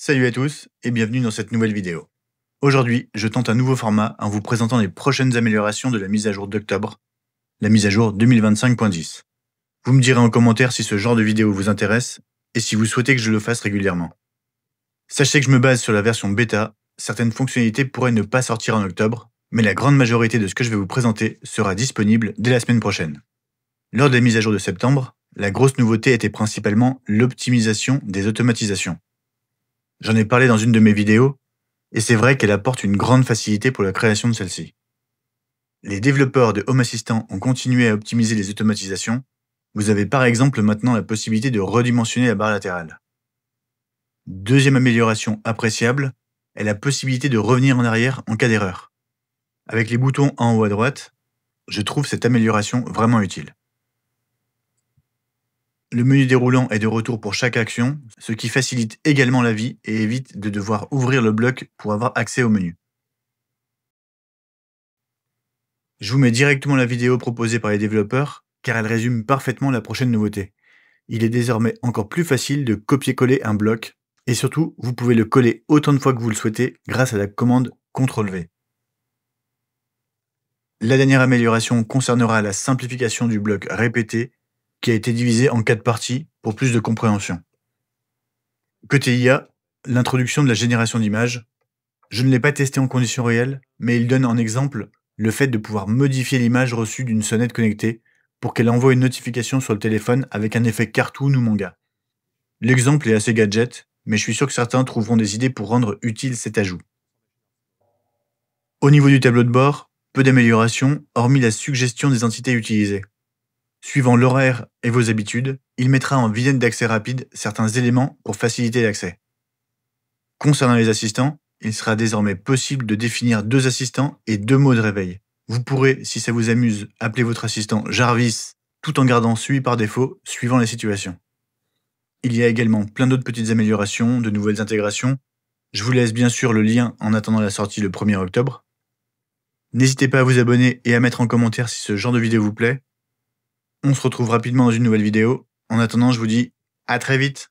Salut à tous et bienvenue dans cette nouvelle vidéo. Aujourd'hui, je tente un nouveau format en vous présentant les prochaines améliorations de la mise à jour d'octobre, la mise à jour 2025.10. Vous me direz en commentaire si ce genre de vidéo vous intéresse et si vous souhaitez que je le fasse régulièrement. Sachez que je me base sur la version bêta, certaines fonctionnalités pourraient ne pas sortir en octobre, mais la grande majorité de ce que je vais vous présenter sera disponible dès la semaine prochaine. Lors de la mise à jour de septembre, la grosse nouveauté était principalement l'optimisation des automatisations. J'en ai parlé dans une de mes vidéos, et c'est vrai qu'elle apporte une grande facilité pour la création de celle-ci. Les développeurs de Home Assistant ont continué à optimiser les automatisations. Vous avez par exemple maintenant la possibilité de redimensionner la barre latérale. Deuxième amélioration appréciable est la possibilité de revenir en arrière en cas d'erreur. Avec les boutons en haut à droite, je trouve cette amélioration vraiment utile. Le menu déroulant est de retour pour chaque action, ce qui facilite également la vie et évite de devoir ouvrir le bloc pour avoir accès au menu. Je vous mets directement la vidéo proposée par les développeurs, car elle résume parfaitement la prochaine nouveauté. Il est désormais encore plus facile de copier-coller un bloc, et surtout, vous pouvez le coller autant de fois que vous le souhaitez grâce à la commande CTRL-V. La dernière amélioration concernera la simplification du bloc répété qui a été divisé en quatre parties pour plus de compréhension. Côté IA, l'introduction de la génération d'images, je ne l'ai pas testé en conditions réelles, mais il donne en exemple le fait de pouvoir modifier l'image reçue d'une sonnette connectée pour qu'elle envoie une notification sur le téléphone avec un effet cartoon ou manga. L'exemple est assez gadget, mais je suis sûr que certains trouveront des idées pour rendre utile cet ajout. Au niveau du tableau de bord, peu d'améliorations, hormis la suggestion des entités utilisées. Suivant l'horaire et vos habitudes, il mettra en vignette d'accès rapide certains éléments pour faciliter l'accès. Concernant les assistants, il sera désormais possible de définir deux assistants et deux mots de réveil. Vous pourrez, si ça vous amuse, appeler votre assistant Jarvis tout en gardant celui par défaut suivant la situation. Il y a également plein d'autres petites améliorations, de nouvelles intégrations. Je vous laisse bien sûr le lien en attendant la sortie le 1er octobre. N'hésitez pas à vous abonner et à mettre en commentaire si ce genre de vidéo vous plaît. On se retrouve rapidement dans une nouvelle vidéo. En attendant, je vous dis à très vite.